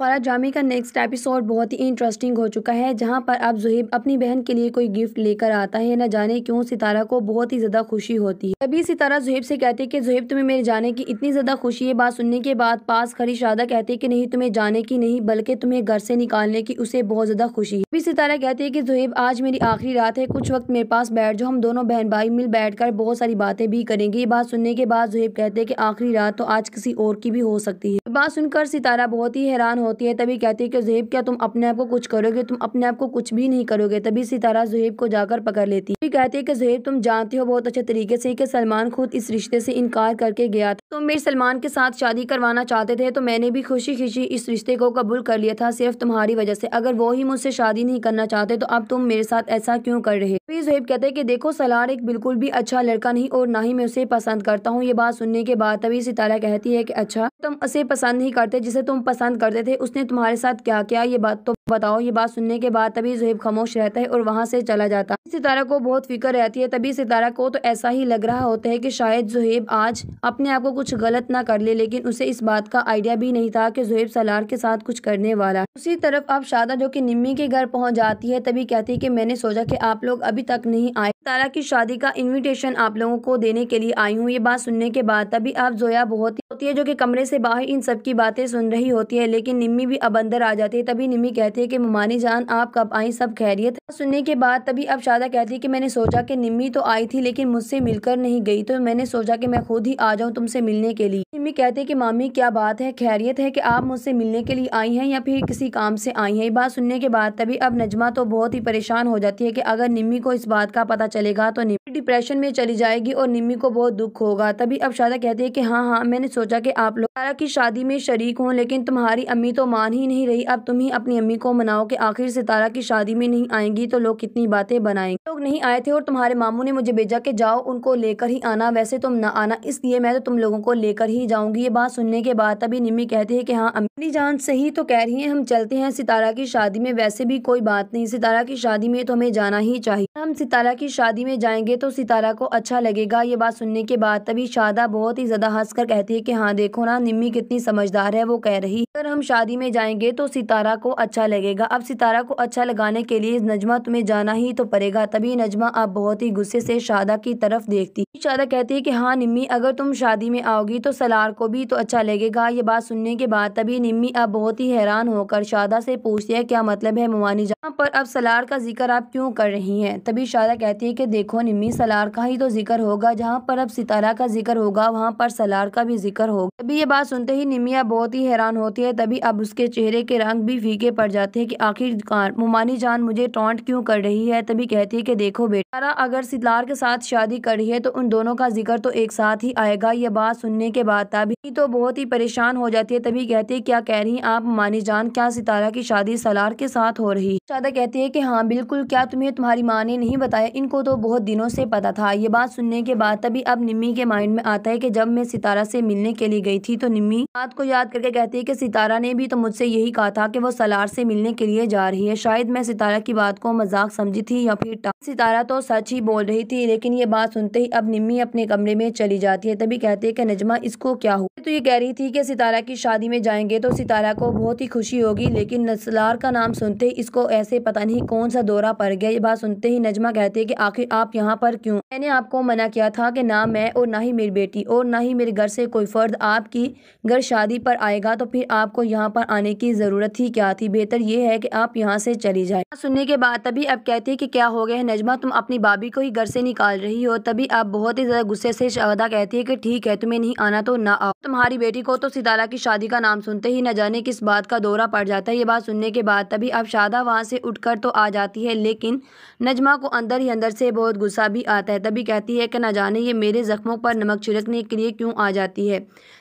ख्वारा जामी का next episode बहुत ही interesting हो चुका है जहां पर अब जुहेब अपनी बहन के लिए कोई गिफ्ट लेकर आता है न जाने क्यों सितारा को बहुत ही ज़्यादा खुशी होती है तभी सितारा जुहेब से कहते हैं कि जुहेब तुम्हें मेरे जाने की इतनी ज़्यादा खुशी है बात सुनने के बाद पास खड़ी शादा कहते है कि नहीं तुम्हें जाने की नहीं बल्कि तुम्हें घर से निकालने की उसे बहुत ज़्यादा खुशी है तभी सितारा कहते है कि जुहेब आज मेरी आखिरी रात है कुछ वक्त मेरे पास बैठ जाओ हम दोनों बहन भाई मिल बैठ बहुत सारी बातें भी करेंगे ये बात सुनने के बाद जुहेब कहते हैं कि आखिरी रात तो आज किसी और की भी हो सकती है बात सुनकर सितारा बहुत ही हैरान होती है तभी कहती है कि जहेब क्या तुम अपने आप को कुछ करोगे तुम अपने आप को कुछ भी नहीं करोगे तभी सितारा जुहेब को जाकर पकड़ लेती है कहती है कि जुहेब तुम जानते हो बहुत अच्छे तरीके से कि सलमान खुद इस रिश्ते से इनकार करके गया था तुम मेरे सलमान के साथ शादी करवाना चाहते थे तो मैंने भी खुशी खुशी इस रिश्ते को कबूल कर लिया था सिर्फ तुम्हारी वजह से अगर वो ही मुझसे शादी नहीं करना चाहते तो अब तुम मेरे साथ ऐसा क्यों कर रहे फिर जुहेब कहते हैं कि देखो सलार एक बिल्कुल भी अच्छा लड़का नहीं और ना ही मैं उसे पसंद करता हूँ ये बात सुनने के बाद तभी सितारा कहती है कि अच्छा तुम उसे पसंद नहीं करते जिसे तुम पसंद करते थे उसने तुम्हारे साथ क्या किया ये बात तो बताओ ये बात सुनने के बाद तभी जुहेब खामोश रहता है और वहाँ से चला जाता है सितारा को बहुत फिक्र रहती है तभी सितारा को तो ऐसा ही लग रहा होता है कि शायद जुहेब आज अपने आप को कुछ गलत ना कर ले लेकिन उसे इस बात का आइडिया भी नहीं था कि जुहेब सलार के साथ कुछ करने वाला है उसी तरफ अब शादा जो कि निम्मी के घर पहुँच जाती है तभी कहती है कि मैंने सोचा कि आप लोग अभी तक नहीं आए सितारा की शादी का इन्विटेशन आप लोगों को देने के लिए आई हूँ ये बात सुनने के बाद तभी आप जोया बहुत होती है जो कि कमरे से बाहर इन सब की बातें सुन रही होती है लेकिन निम्मी भी अब अंदर आ जाती है तभी निम्मी कहती है कि मुमानी जान आप कब आई सब खैरियत सुनने के बाद तभी अब शादा कहती है कि मैंने सोचा कि निम्मी तो आई थी लेकिन मुझसे मिलकर नहीं गई तो मैंने सोचा कि मैं खुद ही आ जाऊँ तुमसे मिलने के लिए निम्मी कहती है कि मामी क्या बात है खैरियत है कि आप मुझसे मिलने के लिए आई हैं या फिर किसी काम से आई हैं ये बात सुनने के बाद तभी अब नजमा तो बहुत ही परेशान हो जाती है कि अगर निम्मी को इस बात का पता चलेगा तो डिप्रेशन में चली जाएगी और निम्मी को बहुत दुख होगा तभी अब शादा कहती है कि हाँ हाँ मैंने सोचा कि आप लोग तारा की शादी में शरीक हों लेकिन तुम्हारी अम्मी तो मान ही नहीं रही अब तुम ही अपनी अम्मी को मनाओ कि आखिर से तारा की शादी में नहीं आएंगी तो लोग कितनी बातें बनाएंगे लोग नहीं आए थे और तुम्हारे मामू ने मुझे भेजा के जाओ उनको लेकर ही आना वैसे तुम न आना इसलिए मैं तो तुम लोगों को लेकर ही जाऊंगी ये बात सुनने के बाद तभी निम्मी कहती है की हाँ अम्मी जान सही तो कह रही है हम चलते हैं सितारा की शादी में वैसे भी कोई बात नहीं सितारा की शादी में तो हमें जाना ही चाहिए हम सितारा की शादी में जाएंगे तो तो सितारा को अच्छा लगेगा ये बात सुनने के बाद तभी शादा बहुत ही ज़्यादा हंस कर कहती है की हाँ देखो ना निम्मी कितनी समझदार है वो कह रही अगर हम शादी में जाएंगे तो सितारा को अच्छा लगेगा अब सितारा को अच्छा लगाने के लिए नजमा तुम्हें जाना ही तो पड़ेगा तभी नजमा अब बहुत ही गुस्से से शादा की तरफ देखती शादा कहती है कि हाँ निम्मी अगर तुम शादी में आओगी तो सलार को भी तो अच्छा लगेगा ये बात सुनने के बाद तभी निम्मी अब बहुत ही हैरान होकर शादा से पूछती है क्या मतलब है मोमानी जहाँ पर अब सलार का जिक्र आप क्यों कर रही है तभी शादा कहती है की देखो निम्मी सलार का ही तो जिक्र होगा जहाँ पर अब सितारा का जिक्र होगा वहाँ पर सलार का भी जिक्र होगा तभी ये बात सुनते ही निमिया बहुत ही हैरान होती है तभी अब उसके चेहरे के रंग भी फीके पड़ जाते हैं कि आखिरकार मुमानी जान मुझे टॉन्ट क्यों कर रही है तभी कहती है कि देखो बेटा अगर सितार के साथ शादी करी है तो उन दोनों का जिक्र तो एक साथ ही आएगा ये बात सुनने के बाद तभी तो बहुत ही परेशान हो जाती है तभी कहती है क्या कह रही आप मुमानी जान क्या सितारा की शादी सलार के साथ हो रही है शादा कहती है की हाँ बिल्कुल क्या तुम्हें तुम्हारी माँ ने नहीं बताया इनको तो बहुत दिनों उसे पता था ये बात सुनने के बाद तभी अब निम्मी के माइंड में आता है कि जब मैं सितारा से मिलने के लिए गई थी तो निम्मी बात को याद करके कहती है कि सितारा ने भी तो मुझसे यही कहा था कि वो सलार से मिलने के लिए जा रही है शायद मैं सितारा की बात को मजाक समझी थी या फिर सितारा तो सच ही बोल रही थी लेकिन ये बात सुनते ही अब निम्मी अपने कमरे में चली जाती है तभी कहती है की नजमा इसको क्या हुआ तो ये कह रही थी की सितारा की शादी में जाएंगे तो सितारा को बहुत ही खुशी होगी लेकिन सलार का नाम सुनते ही इसको ऐसे पता नहीं कौन सा दौरा पड़ गया ये बात सुनते ही नजमा कहती है की आखिर आप यहाँ पर पर क्यों मैंने आपको मना किया था कि ना मैं और ना ही मेरी बेटी और ना ही मेरे घर से कोई फ़र्द आपकी घर शादी पर आएगा तो फिर आपको यहाँ पर आने की ज़रूरत ही क्या थी बेहतर ये है कि आप यहाँ से चली जाए सुनने के बाद तभी अब कहती है कि क्या हो गया है नजमा तुम अपनी भाभी को ही घर से निकाल रही हो तभी आप बहुत ही ज़्यादा गुस्से से शादा कहती है कि ठीक है तुम्हें नहीं आना तो ना आओ तुम्हारी बेटी को तो सितारा की शादी का नाम सुनते ही न जाने किस बात का दौरा पड़ जाता है ये बात सुनने के बाद तभी अब शादा वहाँ से उठकर तो आ जाती है लेकिन नजमा को अंदर ही अंदर से बहुत गुस्सा भी आता है तभी कहती है कि न जाने ये मेरे ज़ख्मों पर नमक छिड़कने के लिए क्यों आ जाती है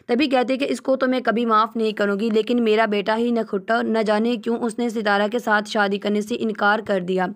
तभी कहती है कि इसको तो मैं कभी माफ़ नहीं करूँगी लेकिन मेरा बेटा ही न खुटा न जाने क्यों उसने सितारा के साथ शादी करने से इनकार कर दिया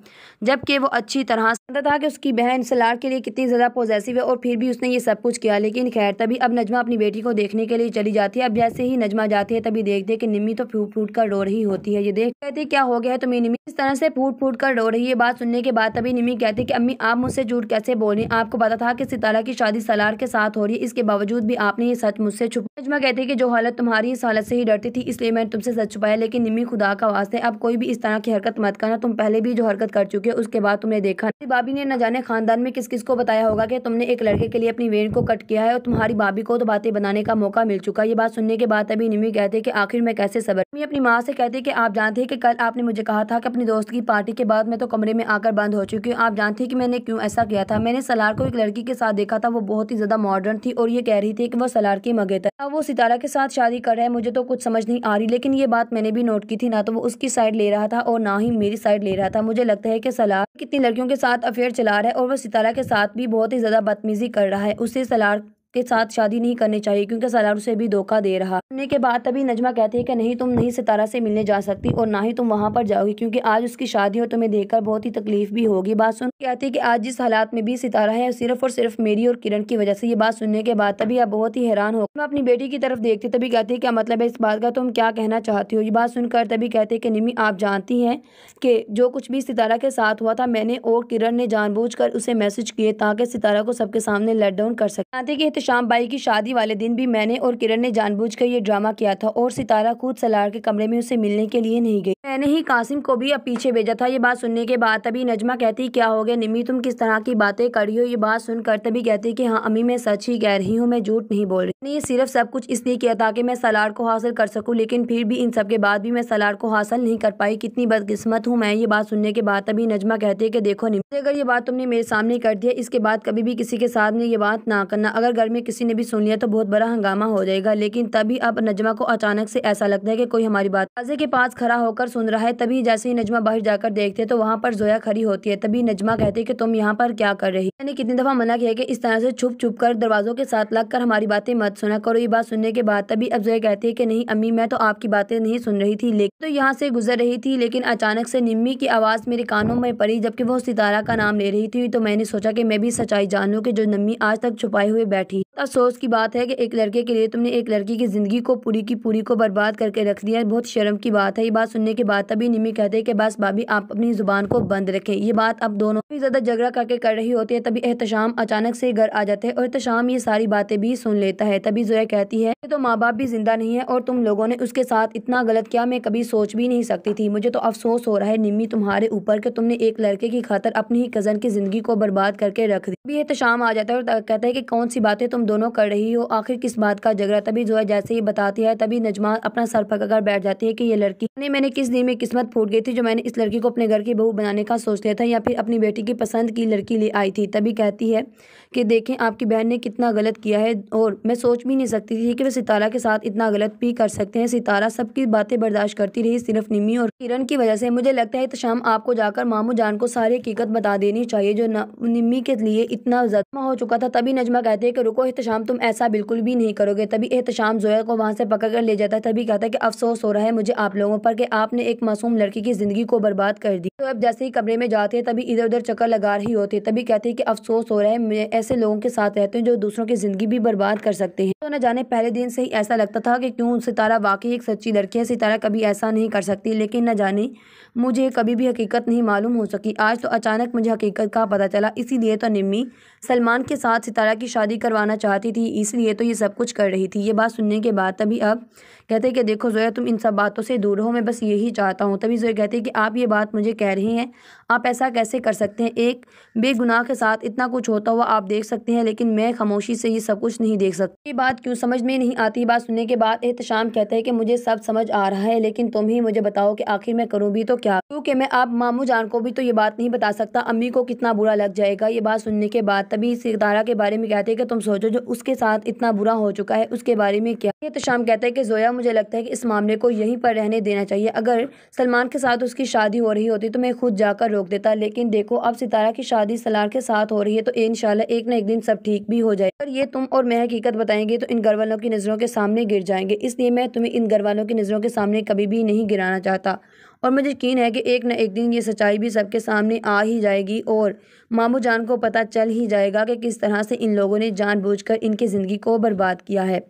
जबकि वो अच्छी तरह समझता था कि उसकी बहन सलार के लिए कितनी ज़्यादा पॉजिटिव है और फिर भी उसने ये सब कुछ किया लेकिन खैर तभी अब नजमा अपनी बेटी को देखने देखने के लिए चली जाती है अब जैसे ही नजमा जाती है तभी देखते हैं कि निम्मी तो फूट फूट कर रो रही होती है ये देख कहते क्या हो गया है तुम्हें निम्मी इस तरह से फूट फूट कर रो रही है बात सुनने के बाद तभी निम्मी कहती है कि अम्मी आप मुझसे झूठ कैसे बोले आपको पता था कि सितारा की शादी सलार के साथ हो रही है इसके बावजूद भी आपने ये सच मुझसे छुपा नजमा कहती है की जो हालत तुम्हारी इस हालत से ही डरती थी इसलिए मैंने तुमसे सच छुपाया लेकिन निम्मी खुदा का वास्ते अब कोई भी इस तरह की हरकत मत करना तुम पहले भी जो हरकत कर चुके उसके बाद तुमने देखा भाभी ने न जाने खानदान में किस किस को बताया होगा की तुमने एक लड़के के लिए अपनी वेन को कट किया है और तुम्हारी भाभी को तो बातें बनाने का मौका मौका मिल चुका ये बात सुनने के बाद अभी निमी कहते हैं कि आखिर मैं कैसे सबर निमी अपनी माँ से कहते कि आप जानते हैं कि कल आपने मुझे कहा था कि अपनी दोस्त की पार्टी के बाद मैं तो कमरे में आकर बंद हो चुकी हूँ आप जानते हैं कि मैंने क्यों ऐसा किया था मैंने सलार को एक लड़की के साथ देखा था वो बहुत ही ज़्यादा मॉडर्न थी और ये कह रही थी कि वो सलार की मगे था वो सितारा के साथ शादी कर रहा है मुझे तो कुछ समझ नहीं आ रही लेकिन ये बात मैंने भी नोट की थी ना तो वो उसकी साइड ले रहा था और ना ही मेरी साइड ले रहा था मुझे लगता है कि सलार कितनी लड़कियों के साथ अफेयर चला रहा है और वो सितारा के साथ भी बहुत ही ज़्यादा बदतमीजी कर रहा है उसे सलार के साथ शादी नहीं करनी चाहिए क्योंकि सलार उसे भी धोखा दे रहा होने के बाद तभी नजमा कहती है कि नहीं तुम नहीं सितारा से मिलने जा सकती और ना ही तुम वहाँ पर जाओगी क्योंकि आज उसकी शादी हो तुम्हें देखकर बहुत ही तकलीफ भी होगी बात सुन कहती है कि आज जिस हालात में भी सितारा है सिर्फ और सिर्फ मेरी और किरण की वजह से ये बात सुनने के बाद तभी आप बहुत ही हैरान हो मैं अपनी बेटी की तरफ देखती तभी कहती है क्या मतलब है इस बात का तुम क्या कहना चाहती हो ये बात सुनकर तभी कहते हैं कि निमी आप जानती है कि जो कुछ भी सितारा के साथ हुआ था मैंने और किरण ने जानबूझ उसे मैसेज किए ताकि सितारा को सबके सामने लेट डाउन कर सके वक्त शाम बाई की शादी वाले दिन भी मैंने और किरण ने जानबूझकर ये ड्रामा किया था और सितारा खुद सलार के कमरे में उसे मिलने के लिए नहीं गई मैंने ही कासिम को भी अब पीछे भेजा था ये बात सुनने के बाद तभी नजमा कहती क्या हो गया निमी तुम किस तरह की बातें कर रही हो ये बात सुनकर तभी कहती की हाँ अम्मी मैं सच ही कह रही हूँ मैं झूठ नहीं बोल रही मैंने ये सिर्फ सब कुछ इसलिए किया की मैं सलार को हासिल कर सकूँ लेकिन फिर भी इन सब के बाद भी मैं सलार को हासिल नहीं कर पाई कितनी बदकिस्मत हूँ मैं ये बात सुनने के बाद तभी नजमा कहती है की देखो निमी अगर ये बात तुमने मेरे सामने कर दी इसके बाद कभी भी किसी के साथ में ये बात ना करना अगर बारे में किसी ने भी सुन लिया तो बहुत बड़ा हंगामा हो जाएगा लेकिन तभी अब नजमा को अचानक से ऐसा लगता है कि कोई हमारी बात दरवाजे के पास खड़ा होकर सुन रहा है तभी जैसे ही नजमा बाहर जाकर देखते तो वहाँ पर जोया खड़ी होती है तभी नजमा कहती है कि तुम यहाँ पर क्या कर रही मैंने कितनी दफा मना किया कि इस तरह से छुप छुप कर दरवाजों के साथ लग कर हमारी बातें मत सुना करो ये बात सुनने के बाद तभी अब जोया कहती है कि नहीं अम्मी मैं तो आपकी बातें नहीं सुन रही थी लेकिन तो यहाँ से गुजर रही थी लेकिन अचानक से निम्मी की आवाज़ मेरे कानों में पड़ी जबकि वो सितारा का नाम ले रही थी तो मैंने सोचा कि मैं भी सच्चाई जान लूँ कि जो नम्मी आज तक छुपाए हुए बैठी थी अफसोस की बात है कि एक लड़के के लिए तुमने एक लड़की की ज़िंदगी को पूरी की पूरी को बर्बाद करके रख दिया बहुत शर्म की बात है ये बात सुनने के बाद तभी निमी कहते हैं कि बस भाभी आप अपनी ज़ुबान को बंद रखें ये बात अब दोनों भी ज़्यादा झगड़ा करके कर रही होती है तभी एहतशाम अचानक से घर आ जाते हैं और एहतशाम ये सारी बातें भी सुन लेता है तभी जोया कहती है तो माँ बाप भी जिंदा नहीं है और तुम लोगों ने उसके साथ इतना गलत किया मैं कभी सोच भी नहीं सकती थी मुझे तो अफसोस हो रहा है निम्मी तुम्हारे ऊपर कि तुमने एक लड़के की खातर अपनी ही कज़न की ज़िंदगी को बर्बाद करके रख दी अभी आ जाता है और कहता है कि कौन सी बातें तुम दोनों कर रही हो आखिर किस बात का झगड़ा तभी जो है जैसे ही बताती है तभी नजमा अपना सर पकड़ बैठ जाती है कि ये लड़की ने मैंने किस दिन में किस्मत फूट गई थी जो मैंने इस लड़की को अपने घर की बहू बनाने का सोच लिया था या फिर अपनी बेटी की पसंद की लड़की ले आई थी तभी कहती है कि देखें आपकी बहन ने कितना गलत किया है और मैं सोच भी नहीं सकती थी कि वह सितारा के साथ इतना गलत भी कर सकते हैं सितारा सबकी बातें बर्दाश्त करती रही सिर्फ निमी और किरण की वजह से मुझे लगता है तो शाम आपको जाकर मामू जान को सारी हकीकत बता देनी चाहिए जो निमी के लिए इतना जख्मा हो चुका था तभी नजमा कहते हैं कि रुको को एहतशाम तुम ऐसा बिल्कुल भी नहीं करोगे तभी एहतशाम जोया को वहाँ से पकड़ कर ले जाता है तभी कहता है कि अफसोस हो रहा है मुझे आप लोगों पर कि आपने एक मासूम लड़की की ज़िंदगी को बर्बाद कर दी तो अब जैसे ही कमरे में जाते हैं तभी इधर उधर चक्कर लगा रही होती है तभी कहती है कि अफसोस हो रहा है मैं ऐसे लोगों के साथ रहते हैं जो दूसरों की ज़िंदगी भी बर्बाद कर सकते हैं तो न जाने पहले दिन से ही ऐसा लगता था कि क्यों सितारा वाकई एक सच्ची लड़की है सितारा कभी ऐसा नहीं कर सकती लेकिन न जाने मुझे कभी भी हकीकत नहीं मालूम हो सकी आज तो अचानक मुझे हकीकत का पता चला इसीलिए तो निम्मी सलमान के साथ सितारा की शादी करवाना चाहती थी इसलिए तो ये सब कुछ कर रही थी ये बात सुनने के बाद तभी अब कहते हैं कि देखो ज़ोया तुम इन सब बातों से दूर हो मैं बस यही चाहता हूँ तभी ज़ोया कहते हैं कि आप ये बात मुझे कह रही हैं आप ऐसा कैसे कर सकते हैं एक बेगुनाह के साथ इतना कुछ होता हुआ आप देख सकते हैं लेकिन मैं खामोशी से ये सब कुछ नहीं देख सकती ये बात क्यों समझ में नहीं आती बात सुनने के बाद एहतशाम कहते हैं कि मुझे सब समझ आ रहा है लेकिन तुम ही मुझे बताओ कि आखिर मैं करूँ भी तो क्या क्योंकि मैं आप मामू जान को भी तो ये बात नहीं बता सकता अम्मी को कितना बुरा लग जाएगा ये बात सुनने के बाद तभी सितारा के बारे में कहते हैं कि तुम सोचो जो उसके साथ इतना बुरा हो चुका है उसके बारे में क्या ये तो शाम कहता है कि जोया मुझे लगता है कि इस मामले को यहीं पर रहने देना चाहिए अगर सलमान के साथ उसकी शादी हो रही होती तो मैं खुद जाकर रोक देता लेकिन देखो अब सितारा की शादी सलार के साथ हो रही है तो इन एक ना एक दिन सब ठीक भी हो जाए अगर ये तुम और मैं हकीकत बताएंगे तो इन घर वालों की नज़रों के सामने गिर जाएंगे इसलिए मैं तुम्हें इन घर वालों की नज़रों के सामने कभी भी नहीं गिराना चाहता और मुझे यकीन है कि एक न एक दिन ये सच्चाई भी सबके सामने आ ही जाएगी और मामू जान को पता चल ही जाएगा कि किस तरह से इन लोगों ने जानबूझकर इनकी ज़िंदगी को बर्बाद किया है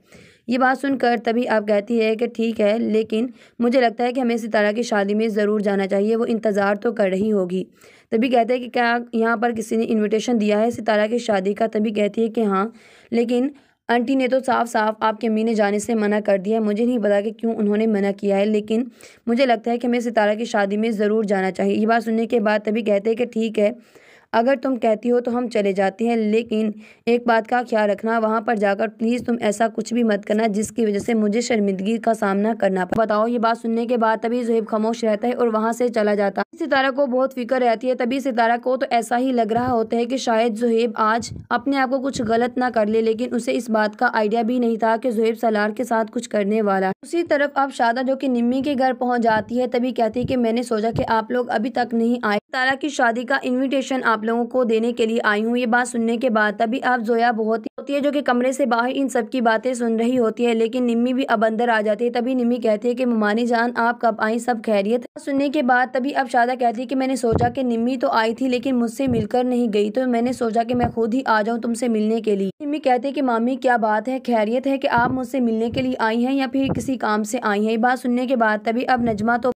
ये बात सुनकर तभी आप कहती है कि ठीक है लेकिन मुझे लगता है कि हमें सितारा की शादी में ज़रूर जाना चाहिए वो इंतज़ार तो कर रही होगी तभी कहते हैं कि क्या यहाँ पर किसी ने इनविटेशन दिया है सितारा की शादी का तभी कहती है कि हाँ लेकिन आंटी ने तो साफ साफ आपके अम्मी ने जाने से मना कर दिया मुझे नहीं पता कि क्यों उन्होंने मना किया है लेकिन मुझे लगता है कि हमें सितारा की शादी में ज़रूर जाना चाहिए ये बात सुनने के बाद तभी कहते हैं कि ठीक है अगर तुम कहती हो तो हम चले जाते हैं लेकिन एक बात का ख्याल रखना वहाँ पर जाकर प्लीज़ तुम ऐसा कुछ भी मत करना जिसकी वजह से मुझे शर्मिंदगी का सामना करना पड़ा बताओ ये बात सुनने के बाद तभी जुहेब खामोश रहता है और वहाँ से चला जाता है सितारा को बहुत फिक्र रहती है तभी सितारा को तो ऐसा ही लग रहा होता है कि शायद जुहेब आज अपने आप को कुछ गलत ना कर ले लेकिन उसे इस बात का आइडिया भी नहीं था कि जुहेब सलार के साथ कुछ करने वाला उसी तरफ अब शादा जो कि निम्मी के घर पहुंच जाती है तभी कहती है कि मैंने सोचा कि आप लोग अभी तक नहीं आए तारा की शादी का इनविटेशन आप आप लोगों को देने के लिए आई हूँ ये बात सुनने के बाद तभी आप जोया बहुत ही होती है जो कि कमरे से बाहर इन सब की बातें सुन रही होती है लेकिन निम्मी भी अब अंदर आ जाती है तभी निम्मी कहती है कि मुमानी जान आप कब आई सब खैरियत सुनने के बाद तभी अब शादा कहती है कि मैंने सोचा कि निम्मी तो आई थी लेकिन मुझसे मिलकर नहीं गई तो मैंने सोचा कि मैं खुद ही आ जाऊँ तुमसे मिलने के लिए निम्मी कहते है कि मामी क्या बात है खैरियत है कि आप मुझसे मिलने के लिए आई है या फिर किसी काम से आई है ये बात सुनने के बाद तभी अब नजमा तो